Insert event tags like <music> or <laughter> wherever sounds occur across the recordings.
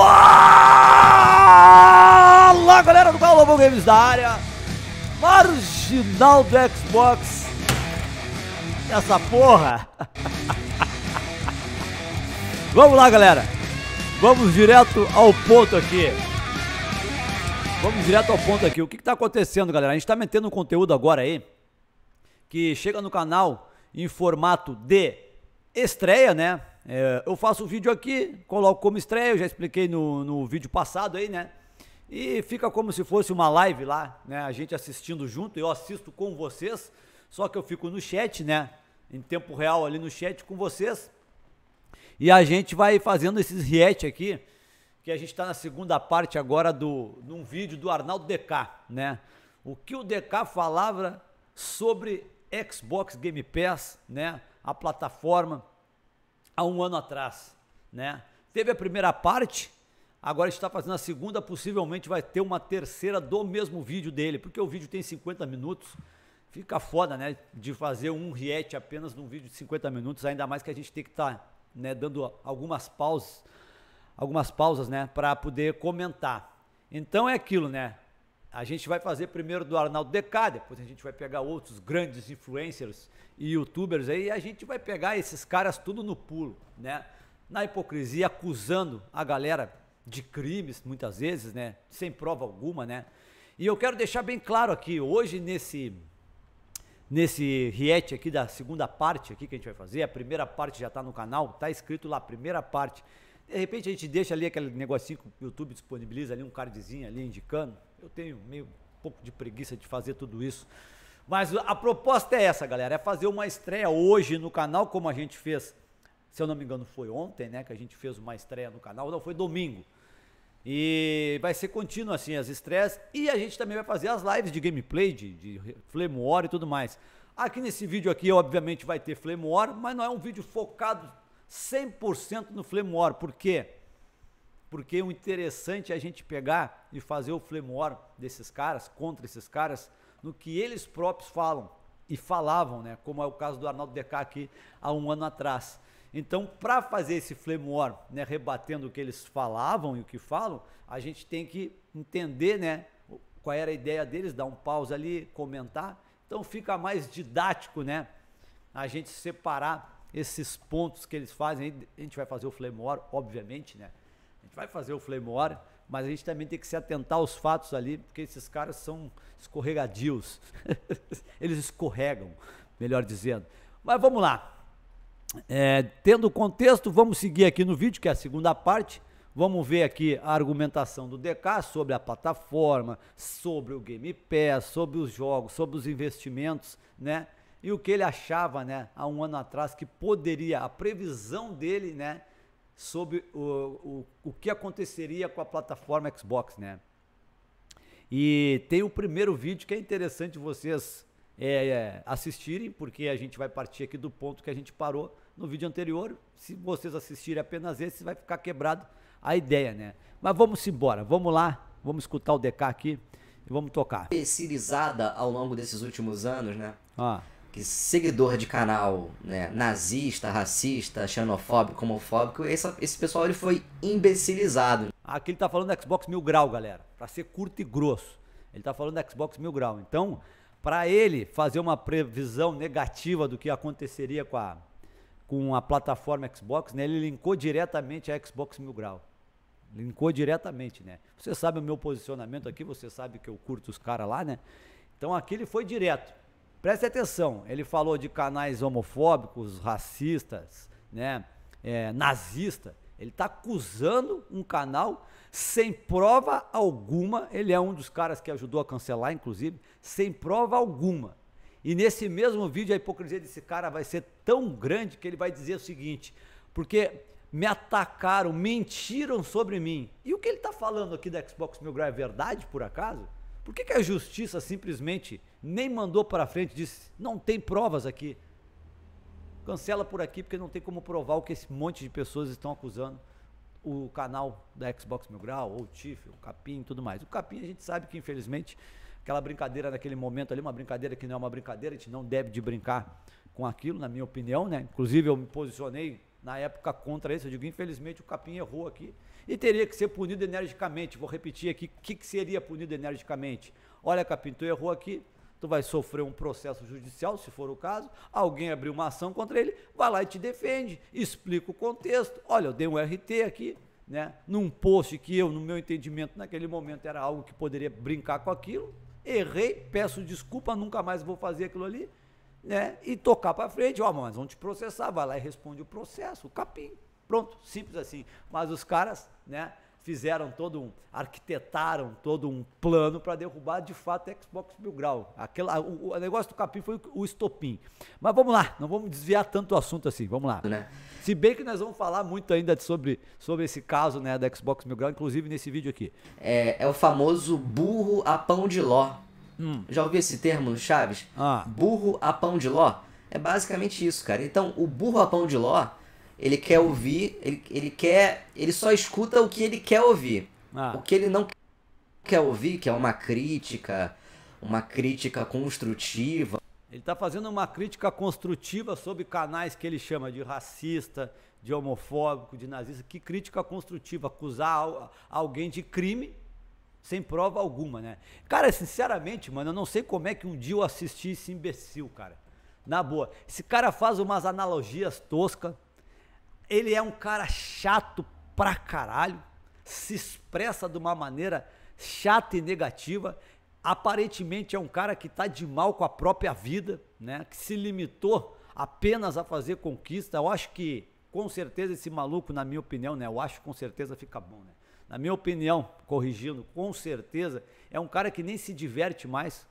Fala galera do Galvão Games da área, marginal do Xbox, essa porra. <laughs> Vamos lá galera, vamos direto ao ponto aqui. Vamos direto ao ponto aqui. O que está acontecendo, galera? A gente está metendo um conteúdo agora aí que chega no canal em formato de estreia, né? É, eu faço o vídeo aqui, coloco como estreia, eu já expliquei no, no vídeo passado aí, né? E fica como se fosse uma live lá, né? A gente assistindo junto, eu assisto com vocês, só que eu fico no chat, né? Em tempo real ali no chat com vocês. E a gente vai fazendo esses react aqui, que a gente está na segunda parte agora do num vídeo do Arnaldo DK, né? O que o DK falava sobre Xbox Game Pass, né? A plataforma há um ano atrás, né? Teve a primeira parte, agora está fazendo a segunda, possivelmente vai ter uma terceira do mesmo vídeo dele, porque o vídeo tem 50 minutos. Fica foda, né, de fazer um react apenas num vídeo de 50 minutos, ainda mais que a gente tem que estar, tá, né, dando algumas pausas, algumas pausas, né, para poder comentar. Então é aquilo, né? a gente vai fazer primeiro do Arnaldo Decá, depois a gente vai pegar outros grandes influencers e youtubers aí, e a gente vai pegar esses caras tudo no pulo, né? Na hipocrisia, acusando a galera de crimes, muitas vezes, né? Sem prova alguma, né? E eu quero deixar bem claro aqui, hoje nesse nesse riete aqui da segunda parte aqui que a gente vai fazer, a primeira parte já está no canal, tá escrito lá, primeira parte. De repente a gente deixa ali aquele negocinho que o YouTube disponibiliza ali, um cardzinho ali indicando, eu tenho meio pouco de preguiça de fazer tudo isso. Mas a proposta é essa, galera: é fazer uma estreia hoje no canal, como a gente fez, se eu não me engano, foi ontem, né? Que a gente fez uma estreia no canal, não, foi domingo. E vai ser contínuo assim as estreias. E a gente também vai fazer as lives de gameplay, de, de Flame War e tudo mais. Aqui nesse vídeo aqui, obviamente, vai ter Flame War, mas não é um vídeo focado 100% no Flame War, porque porque o interessante é a gente pegar e fazer o flemor desses caras, contra esses caras, no que eles próprios falam e falavam, né? Como é o caso do Arnaldo Deca aqui há um ano atrás. Então, para fazer esse flemor, né, rebatendo o que eles falavam e o que falam, a gente tem que entender, né, qual era a ideia deles, dar um pausa ali, comentar. Então fica mais didático, né, a gente separar esses pontos que eles fazem. A gente vai fazer o flemor, obviamente, né? vai fazer o Flame War, mas a gente também tem que se atentar aos fatos ali, porque esses caras são escorregadios. <laughs> Eles escorregam, melhor dizendo. Mas vamos lá. É, tendo o contexto, vamos seguir aqui no vídeo, que é a segunda parte. Vamos ver aqui a argumentação do DK sobre a plataforma, sobre o Game Pass, sobre os jogos, sobre os investimentos, né? E o que ele achava, né, há um ano atrás que poderia, a previsão dele, né, sobre o, o, o que aconteceria com a plataforma Xbox, né? E tem o primeiro vídeo que é interessante vocês é, é, assistirem, porque a gente vai partir aqui do ponto que a gente parou no vídeo anterior. Se vocês assistirem apenas esse, vai ficar quebrado a ideia, né? Mas vamos embora, vamos lá, vamos escutar o DK aqui e vamos tocar. Especializada ao longo desses últimos anos, né? Ah que seguidor de canal né, nazista, racista, xenofóbico, homofóbico, esse, esse pessoal ele foi imbecilizado. Aqui ele tá falando Xbox Mil Grau, galera, para ser curto e grosso. Ele tá falando Xbox Mil Grau. Então, para ele fazer uma previsão negativa do que aconteceria com a, com a plataforma Xbox, né, ele linkou diretamente a Xbox Mil Grau. Linkou diretamente, né? Você sabe o meu posicionamento aqui, você sabe que eu curto os caras lá, né? Então aqui ele foi direto. Preste atenção, ele falou de canais homofóbicos, racistas, né, é, nazista. Ele está acusando um canal sem prova alguma. Ele é um dos caras que ajudou a cancelar, inclusive, sem prova alguma. E nesse mesmo vídeo, a hipocrisia desse cara vai ser tão grande que ele vai dizer o seguinte: porque me atacaram, mentiram sobre mim. E o que ele está falando aqui da Xbox Mil Grau é verdade, por acaso? Por que, que a justiça simplesmente nem mandou para frente, disse, não tem provas aqui? Cancela por aqui porque não tem como provar o que esse monte de pessoas estão acusando. O canal da Xbox Mil Grau, ou o Tiff, o Capim e tudo mais. O Capim a gente sabe que infelizmente aquela brincadeira naquele momento ali, uma brincadeira que não é uma brincadeira, a gente não deve de brincar com aquilo, na minha opinião, né? Inclusive eu me posicionei na época contra isso, eu digo, infelizmente o Capim errou aqui, e teria que ser punido energicamente. Vou repetir aqui o que, que seria punido energicamente. Olha, Capim, tu errou aqui, tu vai sofrer um processo judicial, se for o caso, alguém abriu uma ação contra ele, vai lá e te defende, explica o contexto. Olha, eu dei um RT aqui, né, num post que eu, no meu entendimento, naquele momento era algo que poderia brincar com aquilo, errei, peço desculpa, nunca mais vou fazer aquilo ali, né, e tocar para frente, ó, oh, mas vão te processar, vai lá e responde o processo, o capim. Pronto, simples assim. Mas os caras, né, fizeram todo um, arquitetaram todo um plano para derrubar de fato a Xbox Mil Grau. Aquela, o, o, negócio do Capim foi o estopim. Mas vamos lá, não vamos desviar tanto o assunto assim, vamos lá. Né? Se bem que nós vamos falar muito ainda sobre, sobre esse caso né, da Xbox Mil Grau, inclusive nesse vídeo aqui. É, é o famoso burro a pão de ló. Hum. Já ouviu esse termo Chaves? Ah. Burro a pão de ló? É basicamente isso, cara. Então, o burro a pão de ló ele quer ouvir, ele, ele quer. Ele só escuta o que ele quer ouvir. Ah. O que ele não quer ouvir, que é uma crítica, uma crítica construtiva. Ele está fazendo uma crítica construtiva sobre canais que ele chama de racista, de homofóbico, de nazista. Que crítica construtiva? Acusar alguém de crime sem prova alguma, né? Cara, sinceramente, mano, eu não sei como é que um dia eu assisti esse imbecil, cara. Na boa. Esse cara faz umas analogias toscas ele é um cara chato pra caralho, se expressa de uma maneira chata e negativa. Aparentemente é um cara que tá de mal com a própria vida, né? Que se limitou apenas a fazer conquista. Eu acho que com certeza esse maluco, na minha opinião, né? Eu acho que com certeza fica bom, né? Na minha opinião, corrigindo, com certeza é um cara que nem se diverte mais,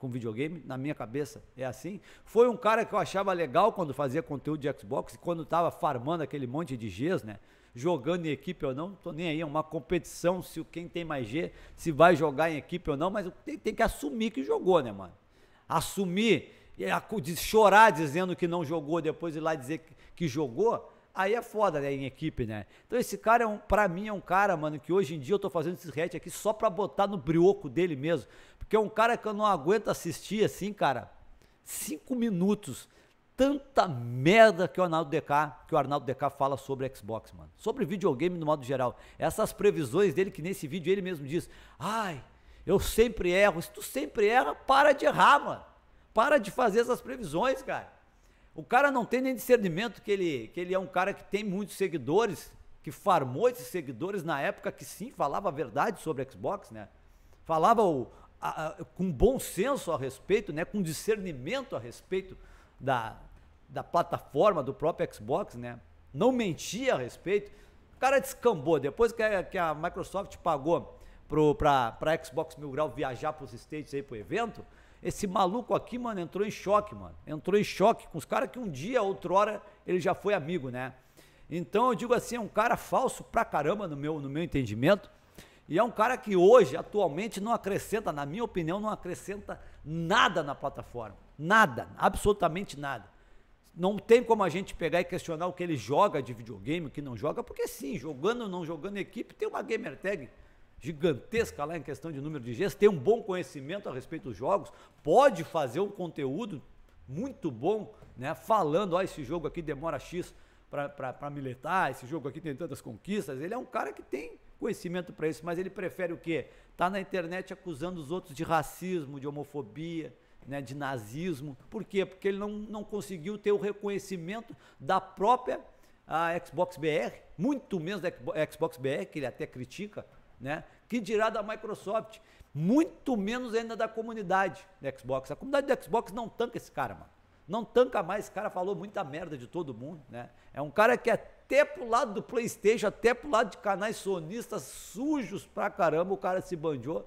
com videogame, na minha cabeça é assim. Foi um cara que eu achava legal quando fazia conteúdo de Xbox, quando estava farmando aquele monte de Gs, né? Jogando em equipe ou não, tô nem aí, é uma competição se quem tem mais G, se vai jogar em equipe ou não, mas tem, tem que assumir que jogou, né, mano? Assumir, chorar dizendo que não jogou, depois ir lá dizer que, que jogou, Aí é foda, né, em equipe, né? Então esse cara, é um, pra mim, é um cara, mano, que hoje em dia eu tô fazendo esse react aqui só pra botar no brioco dele mesmo. Porque é um cara que eu não aguento assistir assim, cara, cinco minutos. Tanta merda que o Arnaldo DK, que o Arnaldo DK fala sobre Xbox, mano. Sobre videogame no modo geral. Essas previsões dele, que nesse vídeo ele mesmo diz, ai, eu sempre erro. Se tu sempre erra, para de errar, mano. Para de fazer essas previsões, cara. O cara não tem nem discernimento que ele, que ele é um cara que tem muitos seguidores, que farmou esses seguidores na época que sim falava a verdade sobre a Xbox, né? Falava o, a, a, com bom senso a respeito, né? Com discernimento a respeito da, da plataforma do próprio Xbox, né? Não mentia a respeito. O cara descambou. Depois que a, que a Microsoft pagou para a Xbox Mil Grau viajar para os States aí para o evento, esse maluco aqui, mano, entrou em choque, mano. Entrou em choque com os caras que um dia, outrora, ele já foi amigo, né? Então eu digo assim, é um cara falso pra caramba no meu, no meu entendimento. E é um cara que hoje, atualmente, não acrescenta, na minha opinião, não acrescenta nada na plataforma. Nada, absolutamente nada. Não tem como a gente pegar e questionar o que ele joga de videogame, o que não joga, porque sim, jogando ou não jogando equipe, tem uma gamer tag gigantesca lá em questão de número de Gs, tem um bom conhecimento a respeito dos jogos, pode fazer um conteúdo muito bom, né? Falando, ó, esse jogo aqui demora X para militar, esse jogo aqui tem tantas conquistas. Ele é um cara que tem conhecimento para isso, mas ele prefere o quê? Tá na internet acusando os outros de racismo, de homofobia, né, de nazismo. Por quê? Porque ele não, não conseguiu ter o reconhecimento da própria a ah, Xbox BR, muito menos da Xbox BR, que ele até critica né? Que dirá da Microsoft, muito menos ainda da comunidade do Xbox. A comunidade do Xbox não tanca esse cara, mano. Não tanca mais, esse cara falou muita merda de todo mundo, né? É um cara que é até pro lado do PlayStation, até pro lado de canais sonistas sujos pra caramba, o cara se banjou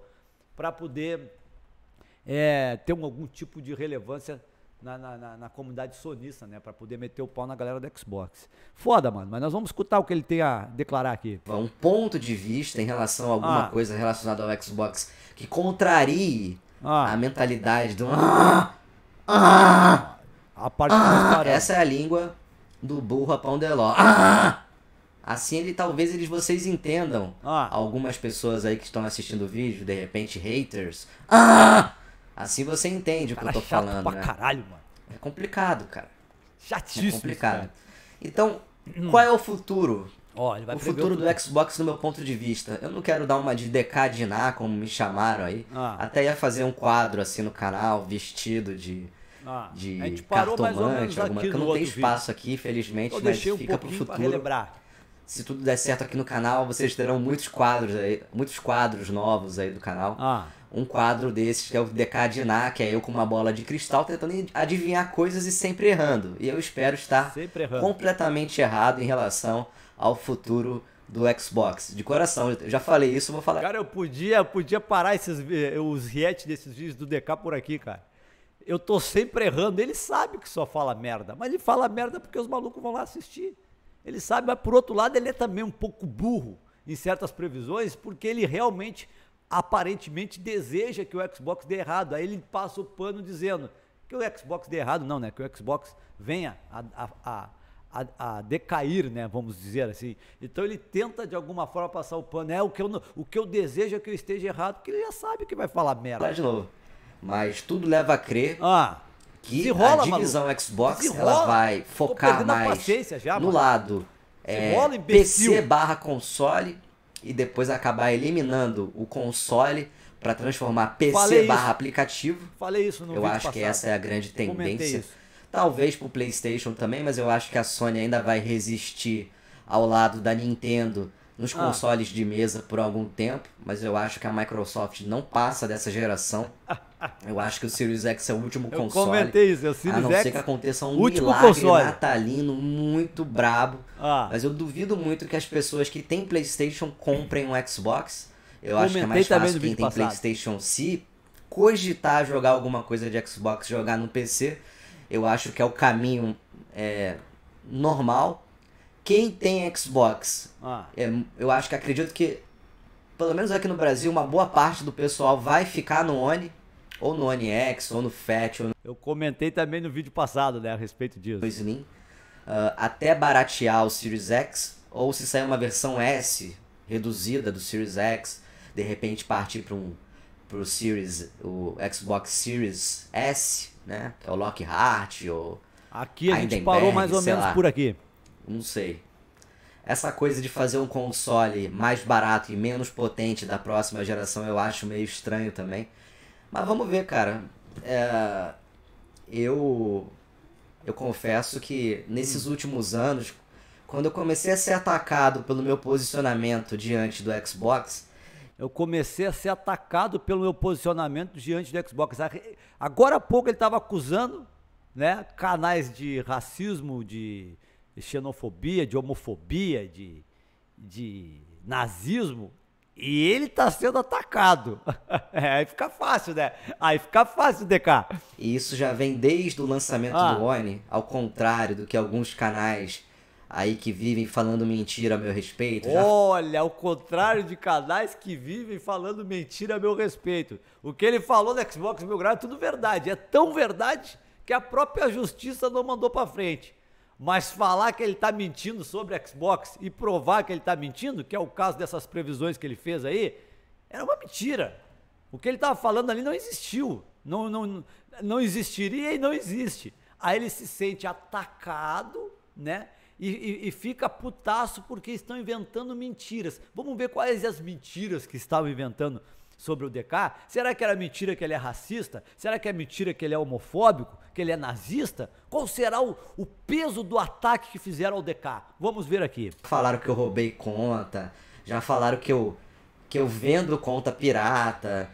para poder é, ter um, algum tipo de relevância na, na, na, na comunidade sonista, né? Para poder meter o pau na galera do Xbox. Foda, mano. Mas nós vamos escutar o que ele tem a declarar aqui. É um ponto de vista em relação a alguma ah. coisa relacionada ao Xbox que contrarie ah. a mentalidade do. Ah! Ah! A parte ah! Essa é a língua do burro a pão de ló. Ah! Assim ele talvez eles vocês entendam. Ah. Algumas pessoas aí que estão assistindo o vídeo, de repente haters. Ah! Assim você entende o que eu tô chato falando. Pra né? caralho, mano. É complicado, cara. É chatíssimo. É complicado. Cara. Então, hum. qual é o futuro? o futuro do Xbox, no meu ponto de vista. Eu não quero dar uma de decadinar, como me chamaram aí. Ah. Até ia fazer um quadro assim no canal, vestido de. Ah, de cartomante, alguma coisa. Eu não tenho espaço vídeo. aqui, felizmente, mas um fica pro futuro. Pra relembrar se tudo der certo aqui no canal, vocês terão muitos quadros aí, muitos quadros novos aí do canal. Ah. Um quadro desses que é o Decadinar, que é eu com uma bola de cristal tentando adivinhar coisas e sempre errando. E eu espero estar completamente errado em relação ao futuro do Xbox. De coração, eu já falei isso, vou falar. Cara, eu podia, podia parar esses eh, os react desses vídeos do DK por aqui, cara. Eu tô sempre errando. Ele sabe que só fala merda, mas ele fala merda porque os malucos vão lá assistir. Ele sabe, mas por outro lado, ele é também um pouco burro em certas previsões, porque ele realmente, aparentemente, deseja que o Xbox dê errado. Aí ele passa o pano dizendo que o Xbox dê errado, não, né? Que o Xbox venha a, a, a, a decair, né? Vamos dizer assim. Então ele tenta de alguma forma passar o pano. É o que eu, o que eu desejo é que eu esteja errado, porque ele já sabe que vai falar merda. Vai de novo. Mas tudo leva a crer. Ah que rola, a divisão maluco. Xbox ela vai focar mais já, no lado é, rola, PC barra console e depois acabar eliminando o console para transformar PC barra aplicativo. Falei isso no Eu acho passado. que essa é a grande tendência. Talvez para o PlayStation também, mas eu acho que a Sony ainda vai resistir ao lado da Nintendo nos ah. consoles de mesa por algum tempo, mas eu acho que a Microsoft não passa dessa geração. Ah. Eu acho que o Series X é o último eu console. Eu comentei isso, é o Series X. A não X, ser que aconteça um milagre console. natalino muito brabo. Ah. Mas eu duvido muito que as pessoas que têm PlayStation comprem um Xbox. Eu comentei acho que é mais fácil quem tem passado. PlayStation se cogitar jogar alguma coisa de Xbox, jogar no PC. Eu acho que é o caminho é, normal. Quem tem Xbox, ah. é, eu acho que acredito que, pelo menos aqui no Brasil, uma boa parte do pessoal vai ficar no One ou no One X, ou no Fat. Ou no... Eu comentei também no vídeo passado, né, a respeito disso. Slim, uh, ah, até baratear o Series X, ou se sair uma versão S reduzida do Series X, de repente partir para um pro Series, o Xbox Series S, né, que é o Lockhart ou Aqui a gente parou mais ou menos lá. por aqui. Não sei. Essa coisa de fazer um console mais barato e menos potente da próxima geração eu acho meio estranho também. Mas vamos ver, cara. É, eu eu confesso que nesses últimos anos, quando eu comecei a ser atacado pelo meu posicionamento diante do Xbox, eu comecei a ser atacado pelo meu posicionamento diante do Xbox. Agora há pouco ele estava acusando, né, canais de racismo, de xenofobia, de homofobia, de, de nazismo e ele tá sendo atacado. <laughs> É, aí fica fácil, né? Aí fica fácil, DK. E isso já vem desde o lançamento ah. do Oni, ao contrário do que alguns canais aí que vivem falando mentira a meu respeito. Já... Olha, ao contrário de canais que vivem falando mentira a meu respeito. O que ele falou no Xbox Mil Grau é tudo verdade. É tão verdade que a própria justiça não mandou para frente. Mas falar que ele está mentindo sobre a Xbox e provar que ele está mentindo, que é o caso dessas previsões que ele fez aí, era uma mentira. O que ele estava falando ali não existiu. Não, não, não existiria e não existe. Aí ele se sente atacado, né? E, e, e, fica putaço porque estão inventando mentiras. Vamos ver quais as mentiras que estavam inventando sobre o DK? Será que era mentira que ele é racista? Será que é mentira que ele é homofóbico? Que ele é nazista? Qual será o, o peso do ataque que fizeram ao DK? Vamos ver aqui. Falaram que eu roubei conta, já falaram que eu, que eu vendo conta pirata.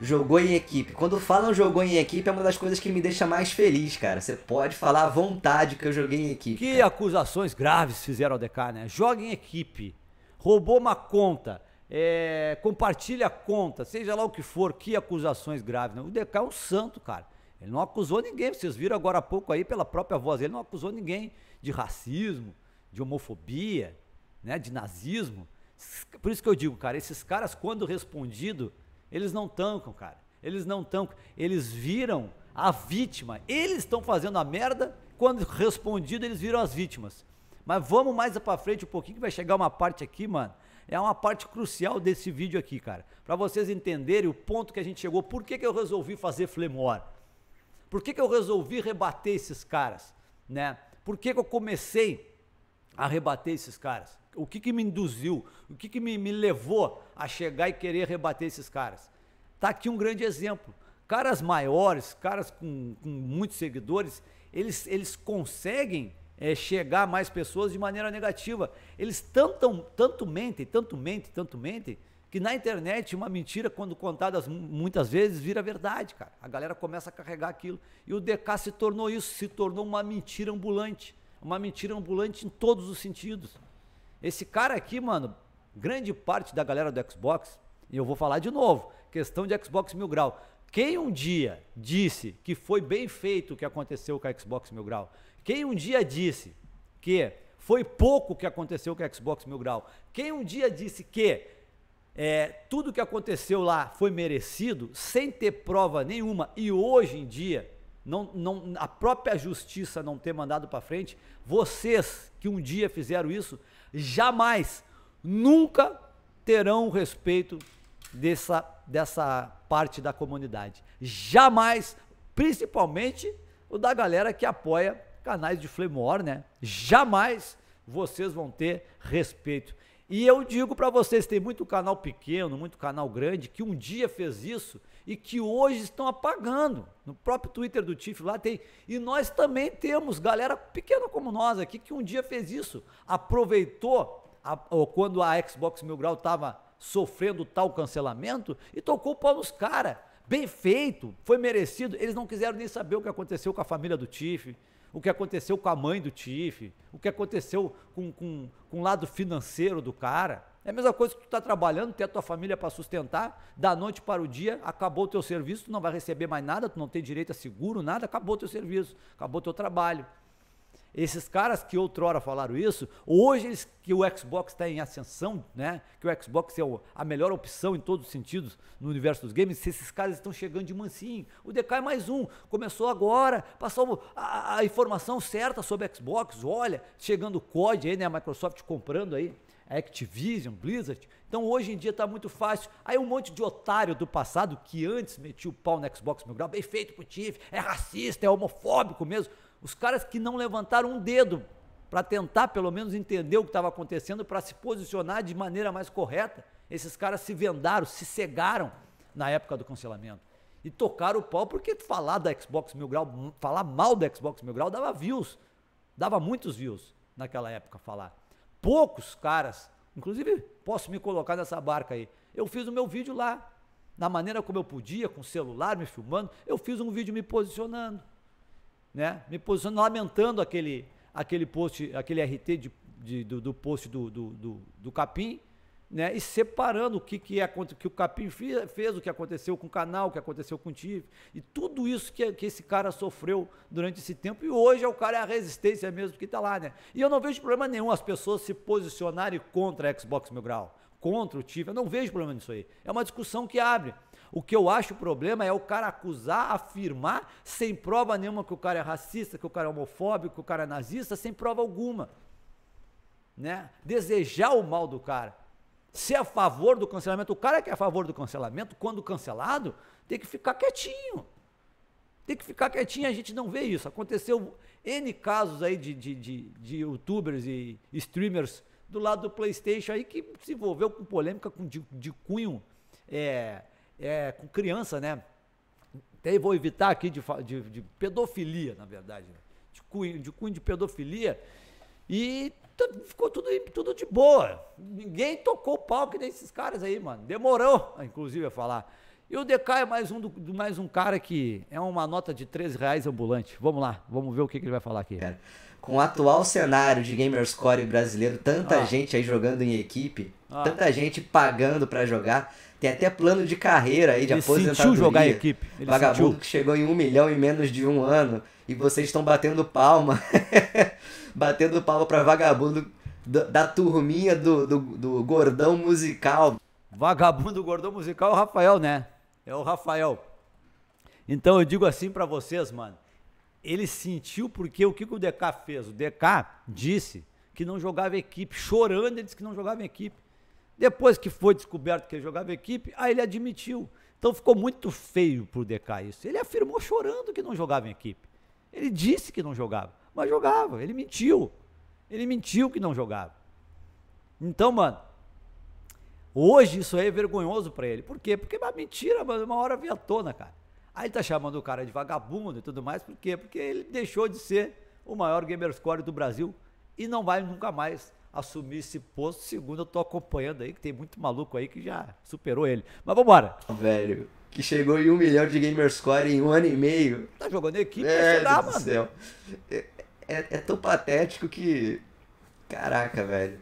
Jogou em equipe. Quando falam jogou em equipe, é uma das coisas que me deixa mais feliz, cara. Você pode falar à vontade que eu joguei em equipe. Que cara. acusações graves fizeram ao DK, né? Joga em equipe. Roubou uma conta é, compartilha a conta, seja lá o que for, que acusações graves. Né? O DK é um santo, cara. Ele não acusou ninguém, vocês viram agora há pouco aí pela própria voz, ele não acusou ninguém de racismo, de homofobia, né, de nazismo. Por isso que eu digo, cara, esses caras quando respondido, eles não tancam, cara. Eles não tancam, eles viram a vítima. Eles estão fazendo a merda, quando respondido eles viram as vítimas. Mas vamos mais para frente um pouquinho que vai chegar uma parte aqui, mano, é uma parte crucial desse vídeo aqui, cara. Para vocês entenderem o ponto que a gente chegou, por que, que eu resolvi fazer Flemor? Por que, que eu resolvi rebater esses caras, né? Por que, que eu comecei a rebater esses caras? O que, que me induziu? O que, que me, me levou a chegar e querer rebater esses caras? Tá aqui um grande exemplo. Caras maiores, caras com, com muitos seguidores, eles, eles conseguem é, chegar a mais pessoas de maneira negativa. Eles tanto, tanto mentem, tanto mentem, tanto mentem, que na internet uma mentira, quando contada muitas vezes, vira verdade, cara. A galera começa a carregar aquilo. E o DK se tornou isso, se tornou uma mentira ambulante. Uma mentira ambulante em todos os sentidos. Esse cara aqui, mano, grande parte da galera do Xbox, e eu vou falar de novo, questão de Xbox Mil Grau. Quem um dia disse que foi bem feito o que aconteceu com a Xbox Mil Grau, quem um dia disse que foi pouco o que aconteceu com a Xbox Mil Grau, quem um dia disse que é, tudo que aconteceu lá foi merecido, sem ter prova nenhuma, e hoje em dia não, não, a própria justiça não ter mandado para frente, vocês que um dia fizeram isso, jamais, nunca terão o respeito dessa, dessa parte da comunidade. Jamais, principalmente o da galera que apoia canais de Flemor, né? Jamais vocês vão ter respeito. E eu digo para vocês, tem muito canal pequeno, muito canal grande, que um dia fez isso e que hoje estão apagando. No próprio Twitter do Tiff lá tem. E nós também temos galera pequena como nós aqui que um dia fez isso. Aproveitou a, quando a Xbox Mil Grau estava sofrendo tal cancelamento e tocou o pau nos caras. Bem feito, foi merecido. Eles não quiseram nem saber o que aconteceu com a família do Tiff o que aconteceu com a mãe do Tiff, o que aconteceu com, com, com o lado financeiro do cara. É a mesma coisa que tu está trabalhando, ter a tua família para sustentar, da noite para o dia, acabou o teu serviço, tu não vai receber mais nada, tu não tem direito a seguro, nada, acabou o teu serviço, acabou o teu trabalho. Esses caras que outrora falaram isso, hoje eles, que o Xbox está em ascensão, né? que o Xbox é a melhor opção em todos os sentidos no universo dos games, esses caras estão chegando de mansinho. O DK é mais um, começou agora, passou a, a informação certa sobre Xbox, olha, chegando o COD aí, né? a Microsoft comprando aí. Activision, Blizzard. Então hoje em dia está muito fácil. Aí um monte de otário do passado que antes metia o pau no Xbox meu Grau, bem feito pro Tiff, é racista, é homofóbico mesmo. Os caras que não levantaram um dedo para tentar pelo menos entender o que estava acontecendo, para se posicionar de maneira mais correta, esses caras se vendaram, se cegaram na época do cancelamento. E tocaram o pau porque falar da Xbox Mil Grau, falar mal da Xbox Mil Grau dava views. Dava muitos views naquela época falar. Poucos caras, inclusive posso me colocar nessa barca aí. Eu fiz o meu vídeo lá, na maneira como eu podia, com o celular me filmando, eu fiz um vídeo me posicionando né? Me posicionando, lamentando aquele, aquele post, aquele RT de, de do, do, post do, do, do, do Capim, né, e separando o que, que, é, que o Capim fez, o que aconteceu com o canal, o que aconteceu com o TIV, e tudo isso que, que esse cara sofreu durante esse tempo, e hoje é o cara é a resistência mesmo que está lá, né? E eu não vejo problema nenhum as pessoas se posicionarem contra a Xbox Mil Grau, contra o TIV, eu não vejo problema nisso aí. É uma discussão que abre. O que eu acho o problema é o cara acusar, afirmar, sem prova nenhuma que o cara é racista, que o cara é homofóbico, que o cara é nazista, sem prova alguma. Né? Desejar o mal do cara. ser é a favor do cancelamento, o cara que é a favor do cancelamento, quando cancelado, tem que ficar quietinho. Tem que ficar quietinho, a gente não vê isso. Aconteceu N casos aí de, de, de, de youtubers e streamers do lado do PlayStation aí que se envolveu com polêmica com, de, de cunho é, é, com criança, né? Até vou evitar aqui de, de, de pedofilia, na verdade, né? de cunho, de cunho de pedofilia. E tá, ficou tudo, tudo de boa. Ninguém tocou o pau que caras aí, mano. Demorou, inclusive, a falar. E o DK é mais um, do, mais um cara que é uma nota de 13 reais ambulante. Vamos lá, vamos ver o que, que ele vai falar aqui. É. com o atual cenário de Gamerscore brasileiro, tanta ah. gente aí jogando em equipe, ah. tanta gente pagando para jogar, tem até plano de carreira aí, de ele aposentadoria. Ele jogar a equipe. Ele Vagabundo sentiu. que chegou em um milhão em menos de um ano. E vocês estão batendo palma. <laughs> batendo palma para vagabundo da, turminha do, do, do, gordão musical. Vagabundo gordão musical é o Rafael, né? É o Rafael. Então eu digo assim para vocês, mano. Ele sentiu porque o que, que o DK fez? O DK disse que não jogava equipe. Chorando, ele disse que não jogava equipe. Depois que foi descoberto que ele jogava equipe, aí ele admitiu. Então ficou muito feio para o DK isso. Ele afirmou chorando que não jogava em equipe. Ele disse que não jogava, mas jogava. Ele mentiu. Ele mentiu que não jogava. Então, mano, hoje isso aí é vergonhoso para ele. Por quê? Porque é uma mentira, mano, uma hora vinha à tona, cara. Aí ele tá chamando o cara de vagabundo e tudo mais. Por quê? Porque ele deixou de ser o maior gamer score do Brasil e não vai nunca mais assumir esse posto. Segundo, eu tô acompanhando aí, que tem muito maluco aí que já superou ele. Mas vambora. Velho, que chegou em um milhão de gamerscore em um ano e meio. Tá jogando equipe, é, mano? Céu. É, é, é tão patético que. Caraca, velho.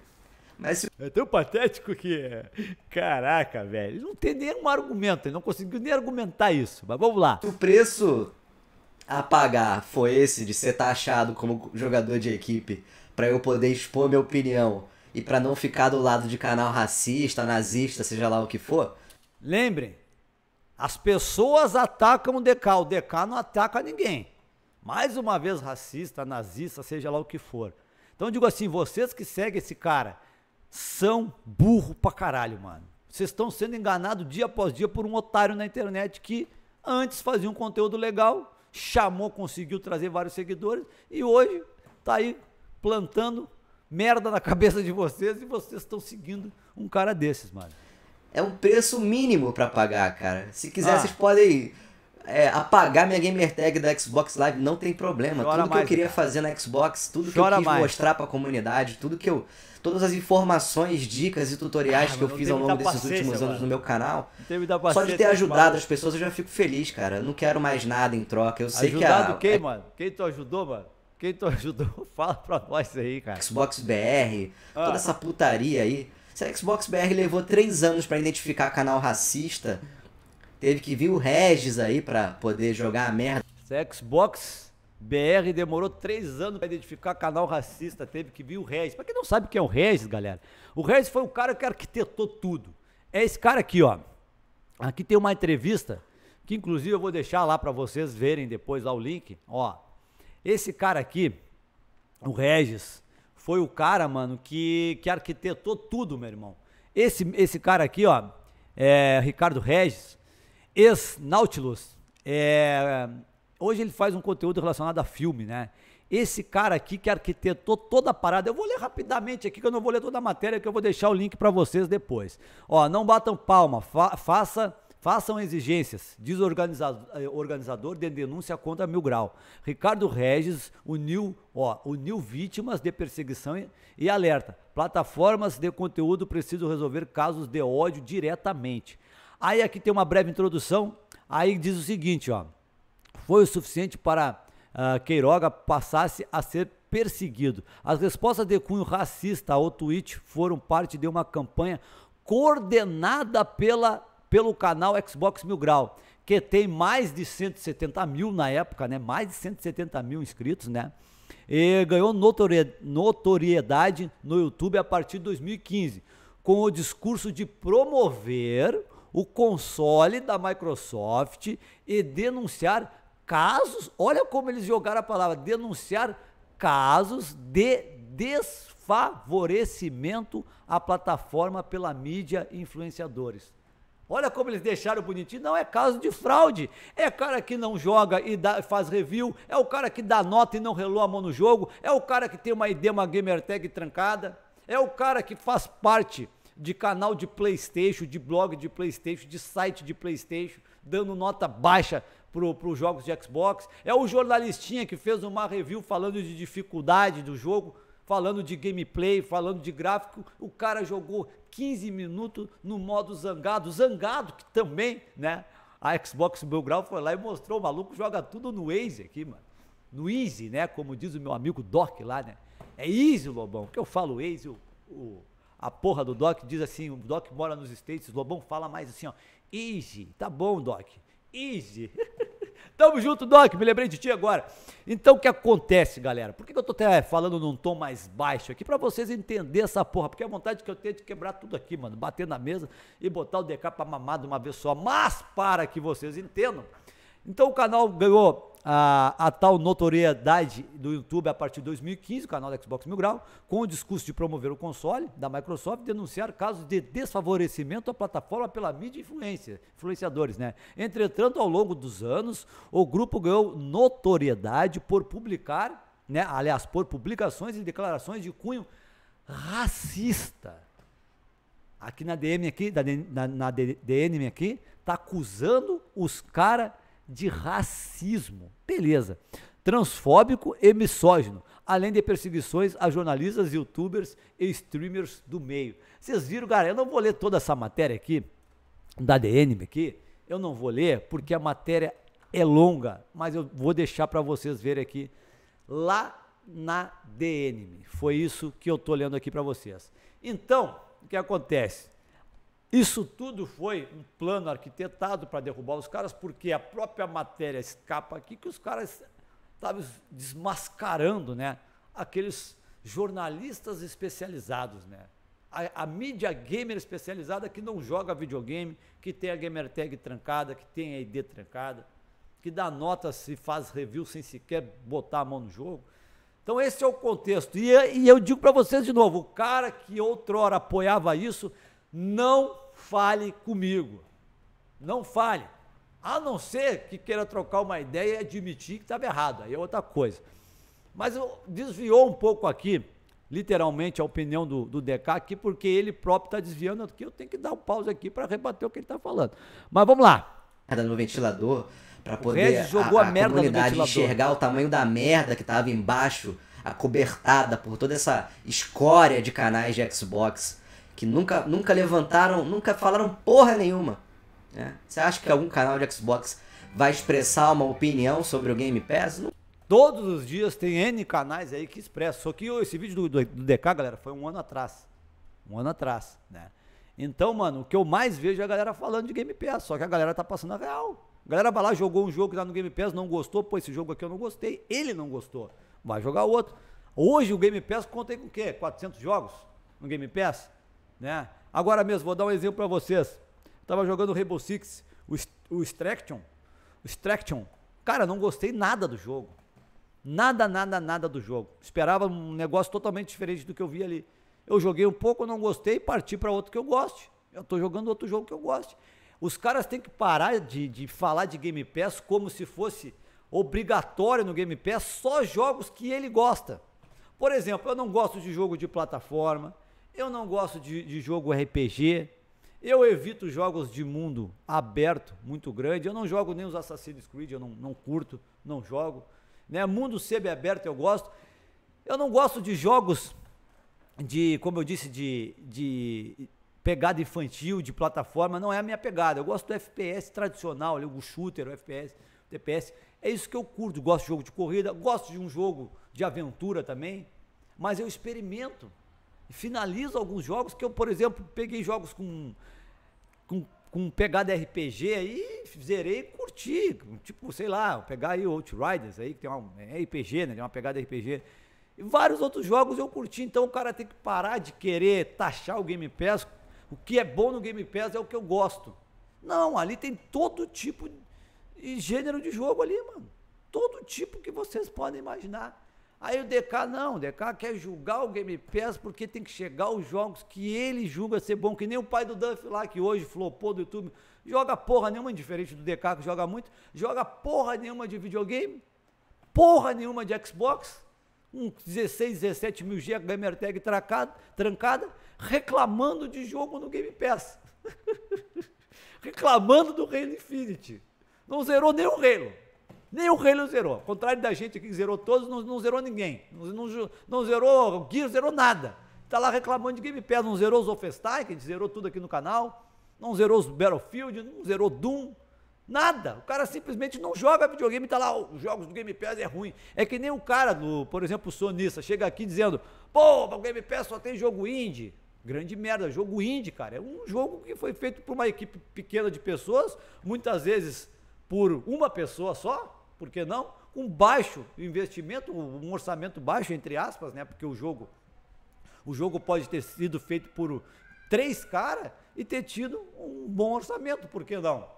Mas... É tão patético que. É. Caraca, velho. Ele não tem nenhum argumento, ele não conseguiu nem argumentar isso. Mas vamos lá. O preço a pagar foi esse de ser taxado como jogador de equipe para eu poder expor minha opinião e para não ficar do lado de canal racista, nazista, seja lá o que for. Lembrem, as pessoas atacam o DK, o DK não ataca ninguém. Mais uma vez racista, nazista, seja lá o que for. Então eu digo assim, vocês que seguem esse cara são burro pra caralho, mano. Vocês estão sendo enganados dia após dia por um otário na internet que antes fazia um conteúdo legal, chamou, conseguiu trazer vários seguidores e hoje tá aí plantando merda na <laughs> cabeça de vocês e vocês estão seguindo um cara desses, mano. É um preço mínimo para pagar, cara. Se quiser, ah. vocês podem é, apagar minha gamer tag da Xbox Live, não tem problema. Chora tudo mais, que eu queria cara. fazer na Xbox, tudo Chora que eu quis mais. mostrar para a comunidade, tudo que eu todas as informações, dicas e tutoriais ah, que eu fiz ao longo desses últimos anos no meu canal. só de ter ajudado as pessoas eu já fico feliz, cara. Eu não quero mais nada em troca. Eu sei ajudado que a. Ajudado quem, é mano? Quem tu ajudou, mano? Quem tu <laughs> ajudou, fala pra nós aí, cara. Xbox BR, ah. toda essa putaria aí. Se a Xbox BR levou três anos para identificar canal racista, teve que vir o Regis aí pra poder jogar a merda. Se a Xbox BR demorou três anos para identificar canal racista, teve que vir o Regis. Pra quem não sabe quem é o Regis, galera, o Regis foi o cara que arquitetou tudo. É esse cara aqui, ó. Aqui tem uma entrevista que inclusive eu vou deixar lá para vocês verem depois lá o link, ó. Esse cara aqui, o Regis, foi o cara, mano, que, que arquitetou tudo, meu irmão. Esse, esse cara aqui, ó, é Ricardo Regis, ex-Nautilus, é, hoje ele faz um conteúdo relacionado a filme, né? Esse cara aqui que arquitetou toda a parada, eu vou ler rapidamente aqui, que eu não vou ler toda a matéria, que eu vou deixar o link para vocês depois. Ó, não batam palma, fa faça Façam exigências, diz o eh, organizador de denúncia contra Mil Grau. Ricardo Regis uniu, ó, uniu vítimas de perseguição e, e alerta. Plataformas de conteúdo precisam resolver casos de ódio diretamente. Aí aqui tem uma breve introdução. Aí diz o seguinte, ó. Foi o suficiente para uh, Queiroga passasse a ser perseguido. As respostas de cunho racista ao tweet foram parte de uma campanha coordenada pela pelo canal Xbox Mil Grau, que tem mais de 170 mil na época, né? Mais de 170 mil inscritos, né? E ganhou notoriedade no YouTube a partir de 2015, com o discurso de promover o console da Microsoft e denunciar casos. Olha como eles jogaram a palavra: denunciar casos de desfavorecimento à plataforma pela mídia e influenciadores. Olha como eles deixaram bonitinho. Não é caso de fraude. É cara que não joga e dá, faz review. É o cara que dá nota e não relou a mão no jogo. É o cara que tem uma ID, uma gamer tag trancada. É o cara que faz parte de canal de PlayStation, de blog de PlayStation, de site de PlayStation, dando nota baixa para os jogos de Xbox. É o jornalistinha que fez uma review falando de dificuldade do jogo falando de gameplay, falando de gráfico, o cara jogou 15 minutos no modo zangado, zangado que também, né? A Xbox Belgrau foi lá e mostrou, o maluco joga tudo no easy aqui, mano. No Easy, né? Como diz o meu amigo Doc lá, né? É Easy, Lobão. que eu falo easy, o, o, a porra do Doc diz assim, o Doc mora nos States, o Lobão fala mais assim, ó. Easy, tá bom, Doc. Easy. <laughs> Tamo junto, Doc, me lembrei de ti agora. Então o que acontece, galera? Por que, eu tô até falando num tom mais baixo aqui? para vocês entenderem essa porra, porque a vontade que eu tenho é de quebrar tudo aqui, mano, bater na mesa e botar o DK pra mamar de uma vez só. Mas para que vocês entendam, então o canal ganhou a, a, tal notoriedade do YouTube a partir de 2015, o canal da Xbox Mil Grau, com o discurso de promover o console da Microsoft, denunciar casos de desfavorecimento à plataforma pela mídia influência, influenciadores, né? Entretanto, ao longo dos anos, o grupo ganhou notoriedade por publicar, né? Aliás, por publicações e declarações de cunho racista. Aqui na DM aqui, na, na, na DM aqui, tá acusando os caras de racismo. Beleza. Transfóbico e misógino, além de perseguições a jornalistas, youtubers e streamers do meio. Vocês viram, cara? Eu não vou ler toda essa matéria aqui, da DN aqui. Eu não vou ler porque a matéria é longa, mas eu vou deixar para vocês verem aqui lá na DN. Foi isso que eu tô lendo aqui para vocês. Então, o que acontece? Isso tudo foi um plano arquitetado para derrubar os caras, porque a própria matéria escapa aqui que os caras estavam desmascarando, né? Aqueles jornalistas especializados, né? A, a, mídia gamer especializada que não joga videogame, que tem a gamer tag trancada, que tem a ID trancada, que dá nota se faz review sem sequer botar a mão no jogo. Então esse é o contexto. E, e eu digo para vocês de novo, o cara que outrora apoiava isso não fale comigo. Não fale. A não ser que queira trocar uma ideia e admitir que estava errado, aí é outra coisa. Mas desviou um pouco aqui, literalmente, a opinião do, do DK aqui, porque ele próprio está desviando aqui. Eu tenho que dar um pause aqui para rebater o que ele está falando. Mas vamos lá. No ventilador, para poder jogou a, a, a merda comunidade enxergar o tamanho da merda que estava embaixo, acobertada por toda essa escória de canais de Xbox que nunca, nunca levantaram, nunca falaram porra nenhuma. Né? Você acha que algum canal de Xbox vai expressar uma opinião sobre o Game Pass? Não. Todos os dias tem N canais aí que expressam. Só que esse vídeo do, do, do DK, galera, foi um ano atrás. Um ano atrás, né? Então, mano, o que eu mais vejo é a galera falando de Game Pass, só que a galera tá passando a real. A galera vai lá, jogou um jogo que tá no Game Pass, não gostou, pô, esse jogo aqui eu não gostei, ele não gostou, vai jogar outro. Hoje o Game Pass conta aí com o quê? 400 jogos no Game Pass? Né? Agora mesmo, vou dar um exemplo para vocês. Estava jogando o Rainbow Six, o, o Extraction. O Extraction. Cara, não gostei nada do jogo. Nada, nada, nada do jogo. Esperava um negócio totalmente diferente do que eu vi ali. Eu joguei um pouco, não gostei, parti para outro que eu goste. Eu estou jogando outro jogo que eu goste. Os caras têm que parar de, de falar de Game Pass como se fosse obrigatório no Game Pass só jogos que ele gosta. Por exemplo, eu não gosto de jogo de plataforma, eu não gosto de, de jogo RPG. Eu evito jogos de mundo aberto muito grande. Eu não jogo nem os Assassin's Creed, eu não, não curto, não jogo. Né? Mundo semi-aberto eu gosto. Eu não gosto de jogos de, como eu disse, de, de pegada infantil, de plataforma. Não é a minha pegada. Eu gosto do FPS tradicional, o shooter, o FPS, o TPS. É isso que eu curto. Gosto de jogo de corrida, gosto de um jogo de aventura também. Mas eu experimento finalizo alguns jogos que eu, por exemplo, peguei jogos com, com, com pegada RPG aí, zerei e curti. Tipo, sei lá, pegar aí Outriders aí, que tem um é RPG, né? Tem uma pegada RPG. E vários outros jogos eu curti, então o cara tem que parar de querer taxar o Game Pass. O que é bom no Game Pass é o que eu gosto. Não, ali tem todo tipo e gênero de jogo ali, mano. Todo tipo que vocês podem imaginar. Aí o DK não, o DK quer julgar o Game Pass porque tem que chegar os jogos que ele julga ser bom, que nem o pai do Duff lá, que hoje flopou do YouTube, joga porra nenhuma, diferente do DK que joga muito, joga porra nenhuma de videogame, porra nenhuma de Xbox, um 16, 17 mil G Gamertag tracado, trancada, reclamando de jogo no Game Pass. <laughs> reclamando do Reino Infinity. Não zerou nem o Reino. Nem o Halo zerou. Ao contrário da gente aqui que zerou todos, não, não zerou ninguém. Não, não, não zerou o Gear, zerou nada. Está lá reclamando de Game Pass. Não zerou os Wolfenstein, que a gente zerou tudo aqui no canal. Não zerou os Battlefield, não zerou Doom. Nada. O cara simplesmente não joga videogame. Está lá, os jogos do Game Pass é ruim. É que nem o cara, do, por exemplo, o sonista, chega aqui dizendo: pô, o Game Pass só tem jogo indie. Grande merda, jogo indie, cara. É um jogo que foi feito por uma equipe pequena de pessoas, muitas vezes por uma pessoa só, por que não? Um baixo investimento, um orçamento baixo, entre aspas, né? Porque o jogo, o jogo pode ter sido feito por três caras e ter tido um bom orçamento, por que não?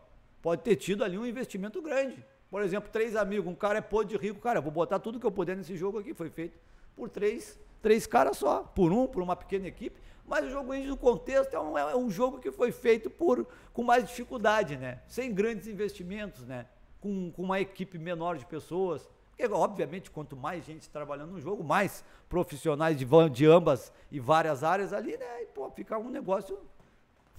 Pode ter tido ali um investimento grande. Por exemplo, três amigos, um cara é podre de rico, cara, vou botar tudo que eu puder nesse jogo aqui, foi feito por três, três caras só, por um, por uma pequena equipe, mas o jogo índio, no contexto, é um, é um jogo que foi feito por, com mais dificuldade, né? Sem grandes investimentos, né? com, com uma equipe menor de pessoas. Porque, obviamente, quanto mais gente trabalhando no jogo, mais profissionais de, de ambas e várias áreas ali, né? E, pô, fica um negócio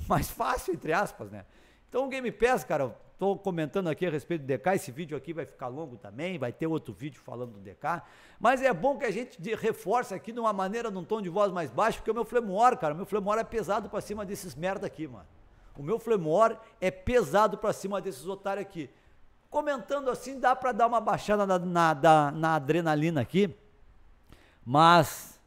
mais fácil, entre aspas, né? Então, o Game Pass, cara, estou comentando aqui a respeito do DK. Esse vídeo aqui vai ficar longo também, vai ter outro vídeo falando do DK. Mas é bom que a gente reforce aqui de uma maneira, num tom de voz mais baixo, porque o meu flemor, cara, o meu flemor é pesado para cima desses merda aqui, mano. O meu flemor é pesado para cima desses otários aqui. Comentando assim, dá para dar uma baixada na, na, na, na adrenalina aqui. Mas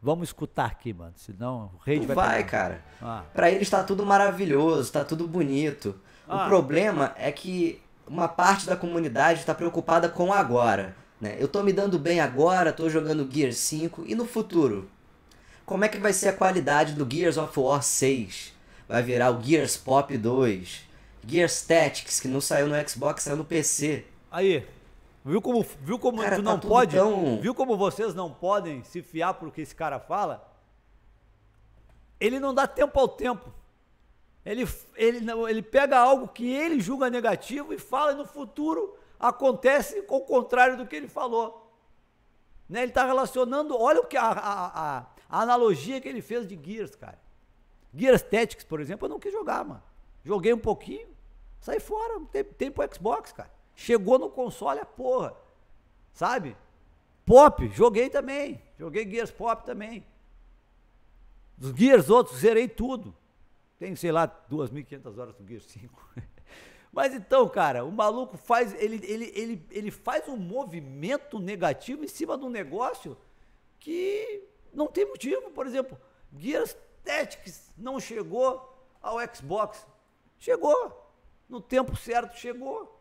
Vamos escutar aqui, mano. Senão o rei vai. Vai, pegar. cara. Ah. Para eles tá tudo maravilhoso, tá tudo bonito. Ah. O problema é que uma parte da comunidade está preocupada com agora. Né? Eu tô me dando bem agora, tô jogando Gear 5 e no futuro. Como é que vai ser a qualidade do Gears of War 6? Vai virar o Gears Pop 2? Gear Statics, que não saiu no Xbox, saiu no PC. Aí, viu como, viu como cara, tu tá não pode? Tão... Viu como vocês não podem se fiar pro que esse cara fala? Ele não dá tempo ao tempo. Ele, ele, ele pega algo que ele julga negativo e fala e no futuro acontece o contrário do que ele falou. Né? Ele está relacionando, olha o que a, a, a, a, analogia que ele fez de Gears, cara. Gears Tactics, por exemplo, eu não quis jogar, mano. Joguei um pouquinho, Sai fora, tem, tem pro Xbox, cara. Chegou no console a porra. Sabe? Pop, joguei também. Joguei Gears Pop também. Dos Gears outros, zerei tudo. Tem, sei lá, 2.500 horas do Gears 5. <laughs> Mas então, cara, o maluco faz, ele, ele, ele, ele faz um movimento negativo em cima de um negócio que não tem motivo. Por exemplo, Gears Tactics não chegou ao Xbox. Chegou no tempo certo chegou.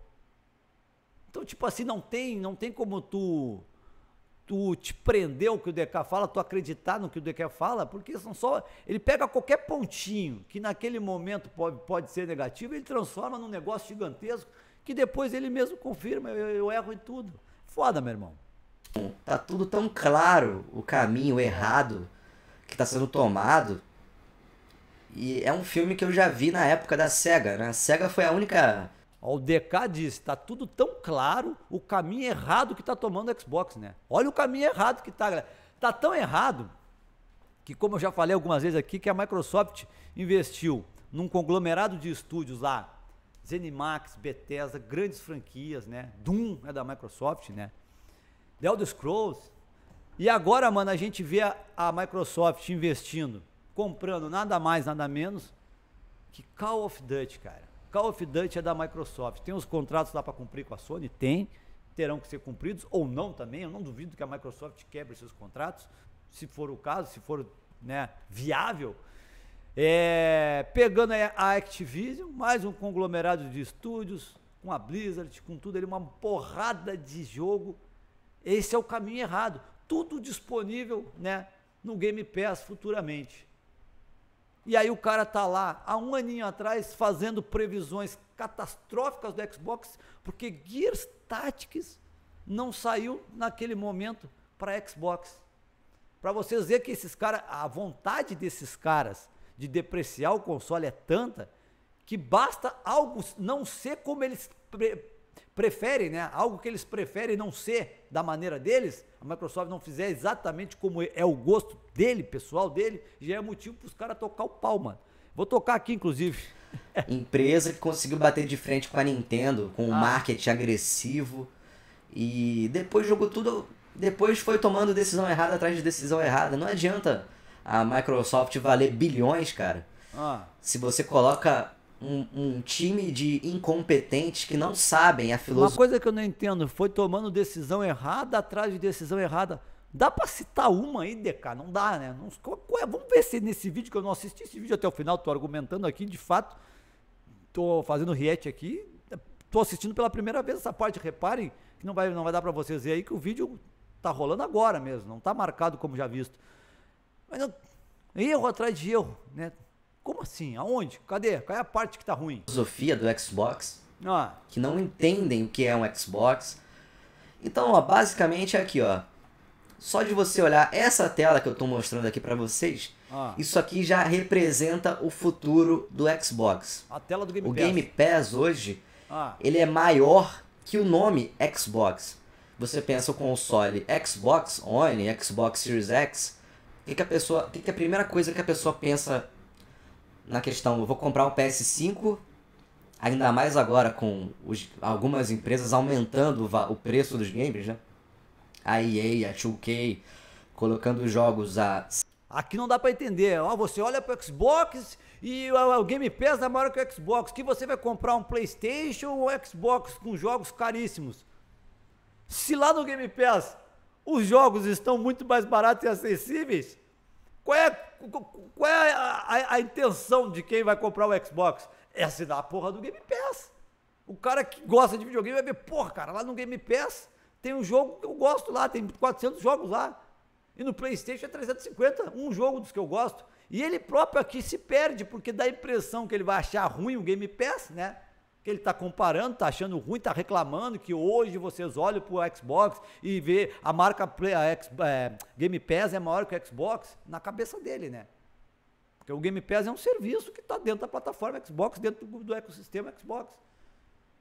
Então, tipo assim, não tem, não tem como tu tu te prender o que o Deca fala, tu acreditar no que o Deca fala, porque são só. Ele pega qualquer pontinho que naquele momento pode, pode ser negativo, ele transforma num negócio gigantesco que depois ele mesmo confirma, eu, eu erro em tudo. Foda, meu irmão. Tá tudo tão claro o caminho errado que tá sendo tomado e é um filme que eu já vi na época da SEGA, né? A SEGA foi a única. Ó, o DK disse, tá tudo tão claro o caminho errado que tá tomando o Xbox, né? Olha o caminho errado que tá, galera. Tá tão errado que, como eu já falei algumas vezes aqui, que a Microsoft investiu num conglomerado de estúdios lá, Zenimax, Bethesda, grandes franquias, né? Doom é da Microsoft, né? The Elder Scrolls. E agora, mano, a gente vê a, a Microsoft investindo comprando nada mais, nada menos que Call of Duty, cara. Call of Duty é da Microsoft. Tem os contratos lá para cumprir com a Sony? Tem. Terão que ser cumpridos ou não também. Eu não duvido que a Microsoft quebre seus contratos, se for o caso, se for né, viável. É, pegando a Activision, mais um conglomerado de estúdios, com a Blizzard, com tudo ele uma porrada de jogo. Esse é o caminho errado. Tudo disponível né, no Game Pass futuramente. E aí o cara tá lá há um aninho atrás fazendo previsões catastróficas do Xbox, porque Gears Tactics não saiu naquele momento para Xbox. Para vocês ver que esses caras, a vontade desses caras de depreciar o console é tanta que basta algo não ser como eles pre preferem, né? Algo que eles preferem não ser da maneira deles, a Microsoft não fizer exatamente como é o gosto dele, pessoal dele, já é motivo para os caras tocar o pau, mano. Vou tocar aqui, inclusive. <laughs> Empresa que conseguiu bater de frente com a Nintendo, com o ah. marketing agressivo. E depois jogou tudo. Depois foi tomando decisão errada atrás de decisão errada. Não adianta a Microsoft valer bilhões, cara. Ah. Se você coloca um, um, time de incompetentes que não sabem a filosofia. Uma coisa que eu não entendo foi tomando decisão errada atrás de decisão errada. Dá pra citar uma aí, DK? Não dá, né? Não, é? Vamos ver se nesse vídeo, que eu não assisti esse vídeo até o final, tô argumentando aqui, de fato. Tô fazendo riete aqui. Tô assistindo pela primeira vez essa parte. Reparem que não vai, não vai dar para vocês ver aí que o vídeo tá rolando agora mesmo. Não tá marcado como já visto. Mas eu, erro atrás de erro, né? Como assim? Aonde? Cadê? Qual é a parte que tá ruim? Filosofia do Xbox. Ah. Que não entendem o que é um Xbox. Então, ó, basicamente é aqui, ó. Só de você olhar essa tela que eu tô mostrando aqui para vocês, ah. isso aqui já representa o futuro do Xbox. A tela do Game o Pass. O Game Pass hoje, ah. ele é maior que o nome Xbox. Você pensa o console Xbox One, Xbox Series X, o que, que, a pessoa, que, que a primeira coisa que a pessoa pensa na questão, eu vou comprar um PS5, ainda mais agora com os, algumas empresas aumentando o, o, preço dos games, né? A EA, a 2K, colocando os jogos a... Aqui não dá para entender. Ó, você olha pro Xbox e o Game Pass é maior que o Xbox. Que você vai comprar um Playstation ou Xbox com jogos caríssimos? Se lá no Game Pass os jogos estão muito mais baratos e acessíveis, qual é, qual é a, a, a, intenção de quem vai comprar o Xbox? É assinar a porra do Game Pass. O cara que gosta de videogame vai ver, porra, cara, lá no Game Pass tem um jogo que eu gosto lá, tem 400 jogos lá. E no PlayStation é 350, um jogo dos que eu gosto. E ele próprio aqui se perde, porque dá a impressão que ele vai achar ruim o Game Pass, né? que ele está comparando, está achando ruim, está reclamando que hoje vocês olham para o Xbox e vê a marca Play, a X, é, Game Pass é maior que o Xbox, na cabeça dele, né? Porque o Game Pass é um serviço que está dentro da plataforma Xbox, dentro do, do ecossistema Xbox.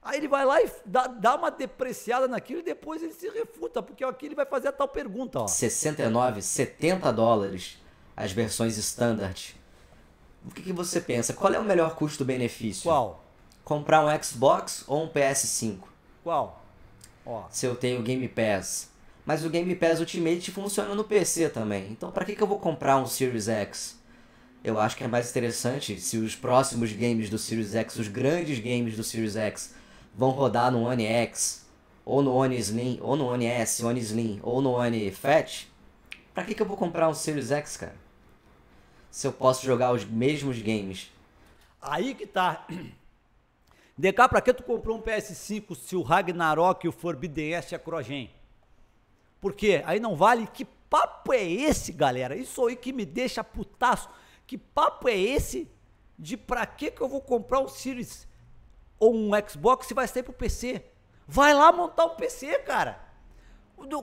Aí ele vai lá e dá, dá, uma depreciada naquilo e depois ele se refuta, porque aqui ele vai fazer a tal pergunta, ó. 69, 70 dólares as versões standard. O que, que você pensa? Qual é o melhor custo-benefício? Qual? comprar um Xbox ou um PS5? Qual? Ó. Se eu tenho Game Pass. Mas o Game Pass Ultimate funciona no PC também. Então para que, que eu vou comprar um Series X? Eu acho que é mais interessante se os próximos games do Series X, os grandes games do Series X, vão rodar no One X, ou no One Slim, ou no One S, One Slim, ou no One Fat. Pra que, que eu vou comprar um Series X, cara? Se eu posso jogar os mesmos games. Aí que tá. DK, pra que tu comprou um PS5 se o Ragnarok e o Forbidden West é crogen? Por quê? Aí não vale. Que papo é esse, galera? Isso aí que me deixa putaço. Que papo é esse de pra que que eu vou comprar um Series ou um Xbox se vai sair pro PC? Vai lá montar um PC, cara.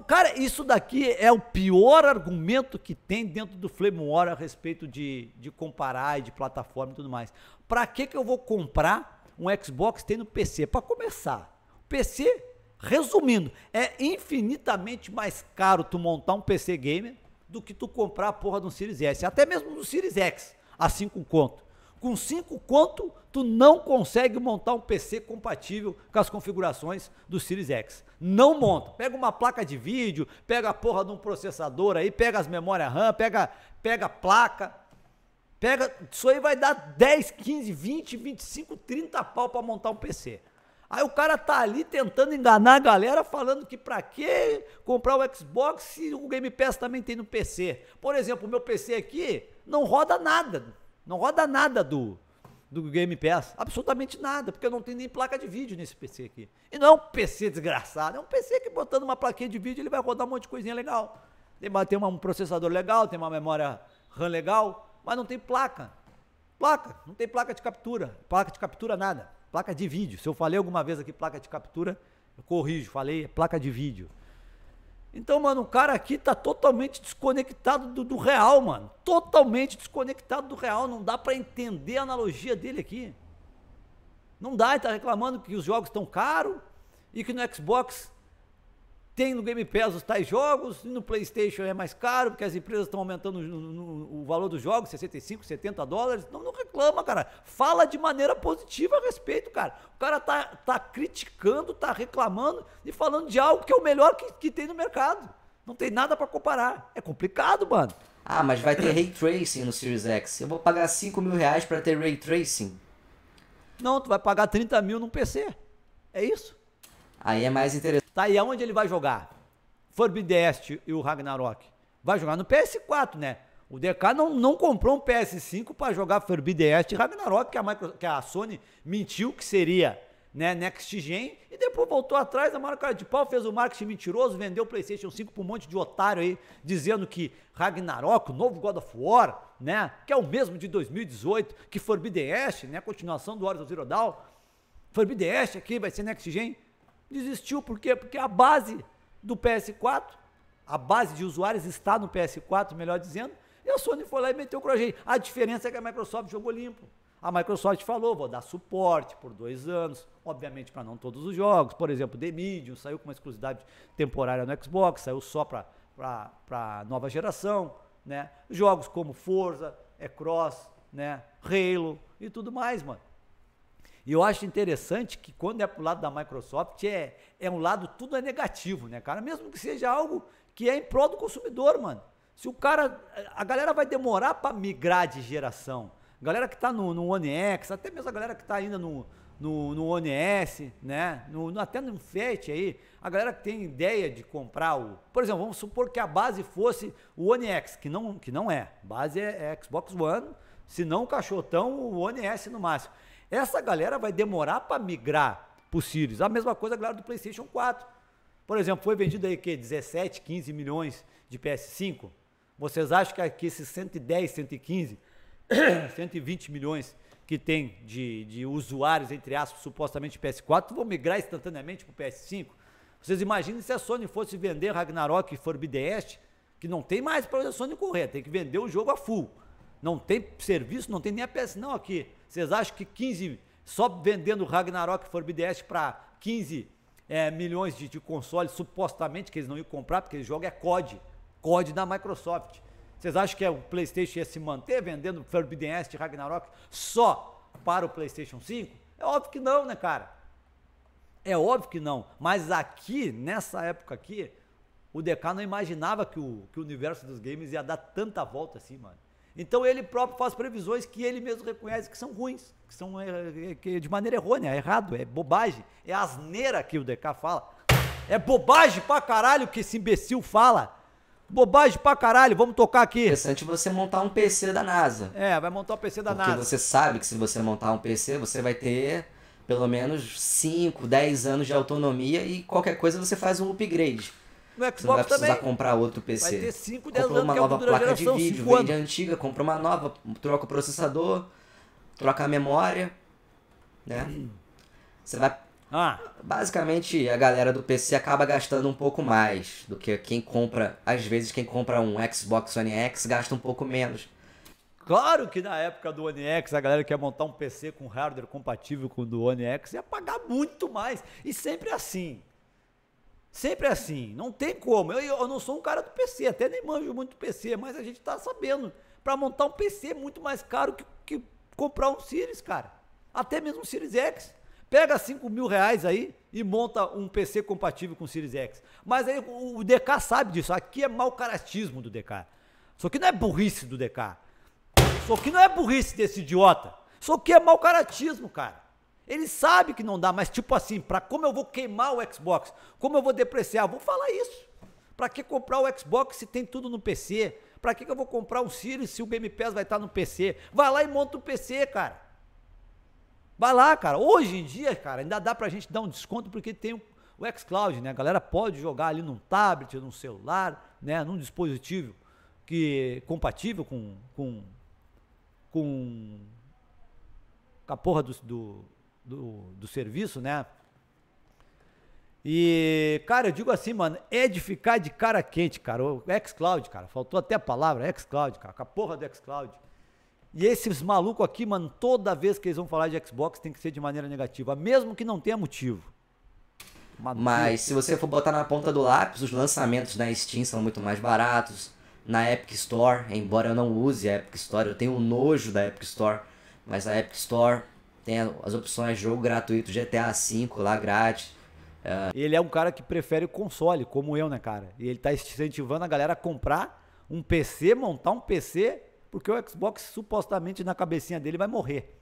Cara, isso daqui é o pior argumento que tem dentro do Flame War a respeito de, de comparar e de plataforma e tudo mais. Pra que que eu vou comprar um Xbox tem no PC? Para começar, PC, resumindo, é infinitamente mais caro tu montar um PC gamer do que tu comprar a porra de um Series S, até mesmo do Series X, a 5 conto. Com 5 conto, tu não consegue montar um PC compatível com as configurações do Series X. Não monta. Pega uma placa de vídeo, pega a porra de um processador aí, pega as memórias RAM, pega, pega placa, Pega, isso aí vai dar 10, 15, 20, 25, 30 pau para montar um PC. Aí o cara tá ali tentando enganar a galera, falando que para que comprar o Xbox se o Game Pass também tem no PC. Por exemplo, o meu PC aqui não roda nada. Não roda nada do, do Game Pass. Absolutamente nada, porque eu não tenho nem placa de vídeo nesse PC aqui. E não é um PC desgraçado, é um PC que botando uma plaquinha de vídeo ele vai rodar um monte de coisinha legal. Tem, tem um processador legal, tem uma memória RAM legal mas não tem placa. Placa, não tem placa de captura, placa de captura nada, placa de vídeo. Se eu falei alguma vez aqui placa de captura, eu corrijo, falei é placa de vídeo. Então, mano, o cara aqui tá totalmente desconectado do, do real, mano. Totalmente desconectado do real. Não dá para entender a analogia dele aqui. Não dá, ele tá reclamando que os jogos estão caros e que no Xbox tem no Game Pass os tais jogos, no PlayStation é mais caro, porque as empresas estão aumentando o, o valor dos jogos, 65, 70 dólares. Não, não, reclama, cara. Fala de maneira positiva a respeito, cara. O cara tá, tá criticando, tá reclamando e falando de algo que é o melhor que, que tem no mercado. Não tem nada para comparar. É complicado, mano. Ah, mas vai ter ray tracing no Series X. Eu vou pagar 5 mil reais pra ter ray tracing? Não, tu vai pagar 30 mil num PC. É isso? Aí é mais interessante. Tá, e aonde ele vai jogar? Forbidden West e o Ragnarok. Vai jogar no PS4, né? O DK não, não comprou um PS5 para jogar Forbidden West e Ragnarok, que a, que a Sony mentiu que seria né, Next Gen, e depois voltou atrás, a marca de pau fez o marketing mentiroso, vendeu o PlayStation 5 para um monte de otário aí, dizendo que Ragnarok, o novo God of War, né, que é o mesmo de 2018, que Forbidden West, né, a continuação do Horizon Zero Dawn, Forbidden West aqui vai ser Next Gen, Desistiu por quê? Porque a base do PS4, a base de usuários está no PS4, melhor dizendo, e a Sony foi lá e meteu o crochet. A diferença é que a Microsoft jogou limpo. A Microsoft falou, vou dar suporte por dois anos, obviamente para não todos os jogos. Por exemplo, The Medium saiu com uma exclusividade temporária no Xbox, saiu só para nova geração. Né? Jogos como Forza, é Cross, né? Halo e tudo mais, mano. E eu acho interessante que quando é para o lado da Microsoft, é, é um lado, tudo é negativo, né, cara? Mesmo que seja algo que é em prol do consumidor, mano. Se o cara. A galera vai demorar para migrar de geração. Galera que está no, no One X, até mesmo a galera que está ainda no, no, no One S, né? No, no, até no Fete aí, a galera que tem ideia de comprar o. Por exemplo, vamos supor que a base fosse o One X, que não, que não é. Base é, é Xbox One, se não o cachotão, o One S no máximo. Essa galera vai demorar para migrar para o Sirius. A mesma coisa a galera do PlayStation 4. Por exemplo, foi vendido aí que 17, 15 milhões de PS5. Vocês acham que aqui esses 110, 115, 120 milhões que tem de, de usuários, entre aspas, supostamente PS4, vão migrar instantaneamente para o PS5? Vocês imaginem se a Sony fosse vender Ragnarok e Forbidden West, que não tem mais para a Sony correr, tem que vender o jogo a full. Não tem serviço, não tem nem a PS, não aqui. Vocês acham que 15, só vendendo Ragnarok Forbidden West para 15 é, milhões de, de, consoles, supostamente que eles não iam comprar, porque esse jogo é COD, COD da Microsoft. Vocês acham que é o PlayStation ia se manter vendendo Forbidden West e Ragnarok só para o PlayStation 5? É óbvio que não, né, cara? É óbvio que não. Mas aqui, nessa época aqui, o DK não imaginava que o, que o universo dos games ia dar tanta volta assim, mano. Então ele próprio faz previsões que ele mesmo reconhece que são ruins, que são eh, eh, que de maneira errônea, é errado, é bobagem, é asneira que o DK fala. É bobagem pra caralho que esse imbecil fala. Bobagem pra caralho, vamos tocar aqui. Interessante você montar um PC da NASA. É, vai montar um PC da Porque NASA. Porque você sabe que se você montar um PC, você vai ter pelo menos 5, 10 anos de autonomia e qualquer coisa você faz um upgrade. No Xbox não vai precisar também. comprar outro PC. Vai ter 5, 10 anos uma é nova placa geração, de vídeo, vende a antiga, compra uma nova, troca o processador, troca a memória, né? Você vai ah. Basicamente, a galera do PC acaba gastando um pouco mais do que quem compra. Às vezes, quem compra um Xbox One X gasta um pouco menos. Claro que na época do One X, a galera que quer montar um PC com hardware compatível com o do One X ia pagar muito mais. E sempre assim. Sempre é assim, não tem como. Eu, eu não sou um cara do PC, até nem manjo muito PC, mas a gente está sabendo. Para montar um PC é muito mais caro que, que comprar um Series, cara. Até mesmo um Series X. Pega 5 mil reais aí e monta um PC compatível com o Series X. Mas aí o DK sabe disso. Aqui é mau caratismo do DK. Isso aqui não é burrice do DK. Isso aqui não é burrice desse idiota. Isso aqui é mau caratismo, cara. Ele sabe que não dá, mas tipo assim, para como eu vou queimar o Xbox? Como eu vou depreciar? Vou falar isso. Para que comprar o Xbox se tem tudo no PC? Para que, que eu vou comprar um Siri se o Game Pass vai estar tá no PC? Vai lá e monta o um PC, cara. Vai lá, cara. Hoje em dia, cara, ainda dá pra gente dar um desconto porque tem o, xCloud, né? A galera pode jogar ali num tablet, num celular, né? Num dispositivo que compatível com com com, com a porra do, do do, do serviço, né? E, cara, eu digo assim, mano, é de ficar de cara quente, cara. O xCloud, cara, faltou até a palavra, xCloud, cara, com a porra do xCloud. E esses malucos aqui, mano, toda vez que eles vão falar de Xbox tem que ser de maneira negativa, mesmo que não tenha motivo. Maduro. Mas se você for botar na ponta do lápis, os lançamentos na Steam são muito mais baratos. Na Epic Store, embora eu não use a Epic Store, eu tenho um nojo da Epic Store. Mas a Epic Store tem as opções jogo gratuito, GTA V lá grátis. É. Ele é um cara que prefere o console, como eu, né, cara? E ele tá incentivando a galera a comprar um PC, montar um PC, porque o Xbox supostamente na cabecinha dele vai morrer.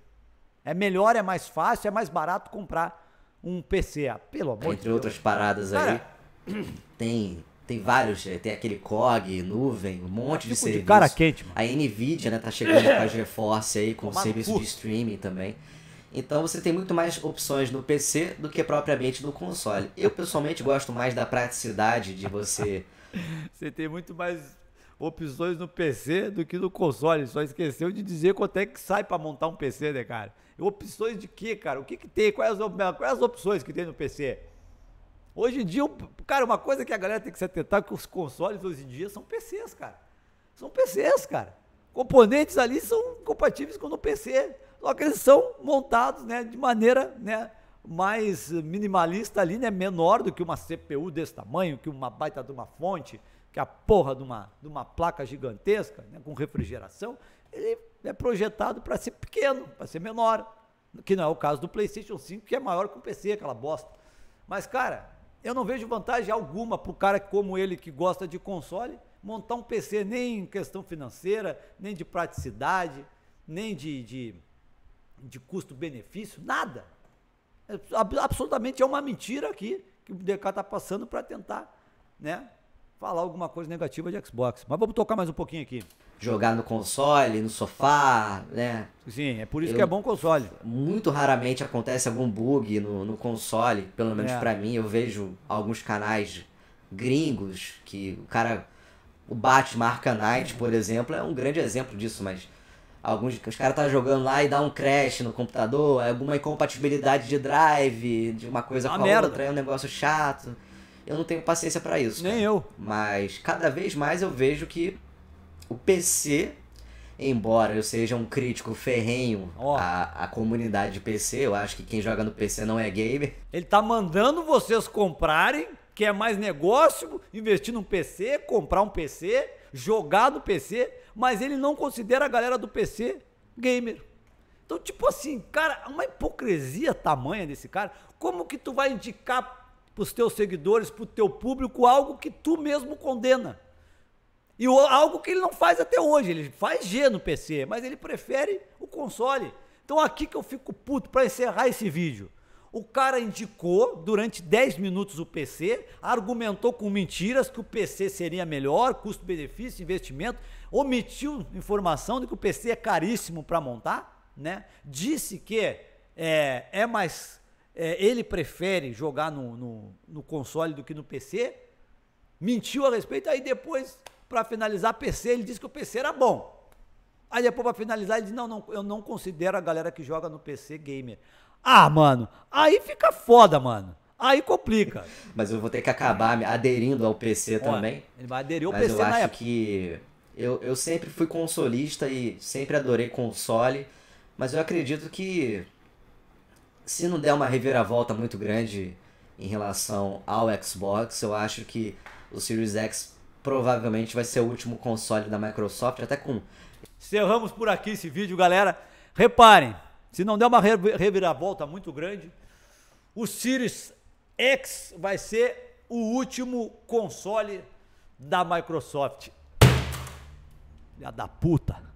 É melhor, é mais fácil, é mais barato comprar um PC. Ah, pelo amor Entre de outras Deus. paradas cara, aí, tem tem vários, eh, tem aquele COG, nuvem, um monte tipo de serviço. De cara quente, mano. A Nvidia, né, tá chegando com a GeForce <coughs> aí com Tomar serviço de streaming também. Então você tem muito mais opções no PC do que propriamente no console. Eu pessoalmente gosto mais da praticidade de você. <laughs> você tem muito mais opções no PC do que no console. Só esqueceu de dizer quanto é que sai para montar um PC, né, cara? Opções de quê, cara? O que, que tem? Quais as, quais as opções que tem no PC? Hoje em dia, cara, uma coisa que a galera tem que se atentar é que os consoles hoje em dia são PCs, cara. São PCs, cara componentes ali são compatíveis com o PC, só que eles são montados né, de maneira né, mais minimalista ali, né, menor do que uma CPU desse tamanho, que uma baita de uma fonte, que a porra de uma, de uma placa gigantesca, né, com refrigeração, ele é projetado para ser pequeno, para ser menor, que não é o caso do PlayStation 5, que é maior que o PC, aquela bosta. Mas, cara, eu não vejo vantagem alguma para o cara como ele que gosta de console montar um PC nem em questão financeira, nem de praticidade, nem de, de, de custo-benefício, nada. É, absolutamente é uma mentira aqui que o DK está passando para tentar né, falar alguma coisa negativa de Xbox. Mas vamos tocar mais um pouquinho aqui. Jogar no console, no sofá, né? Sim, é por isso eu, que é bom console. Muito raramente acontece algum bug no, no console, pelo menos é. para mim. Eu vejo alguns canais gringos que o cara o Batman Arkham Knight, por exemplo, é um grande exemplo disso, mas alguns os caras tá jogando lá e dá um crash no computador, é alguma incompatibilidade de drive, de uma coisa ah, com a merda. outra, é um negócio chato. Eu não tenho paciência para isso. Nem cara. eu. Mas cada vez mais eu vejo que o PC, embora eu seja um crítico ferrenho oh. à, à comunidade de PC, eu acho que quem joga no PC não é gamer. Ele tá mandando vocês comprarem quer mais negócio, investir num PC, comprar um PC, jogar no PC, mas ele não considera a galera do PC gamer. Então, tipo assim, cara, uma hipocrisia tamanha desse cara. Como que tu vai indicar pros teus seguidores, pro teu público, algo que tu mesmo condena? E algo que ele não faz até hoje. Ele faz G no PC, mas ele prefere o console. Então aqui que eu fico puto para encerrar esse vídeo. O cara indicou durante 10 minutos o PC, argumentou com mentiras que o PC seria melhor, custo-benefício, investimento, omitiu informação de que o PC é caríssimo para montar, né? Disse que é, é mais. É, ele prefere jogar no, no, no console do que no PC. Mentiu a respeito, aí depois, para finalizar, PC, ele disse que o PC era bom. Aí depois, para finalizar, ele disse não, não, eu não considero a galera que joga no PC gamer. Ah, mano, aí fica foda, mano. Aí complica. Mas eu vou ter que acabar aderindo ao PC Olha, também. Ele vai aderir ao Mas PC eu na acho época. que eu, eu sempre fui consolista e sempre adorei console. Mas eu acredito que se não der uma reviravolta muito grande em relação ao Xbox, eu acho que o Series X provavelmente vai ser o último console da Microsoft, até com. Cerramos por aqui esse vídeo, galera. Reparem, se não der uma reviravolta muito grande, o Series X vai ser o último console da Microsoft. Filha da puta.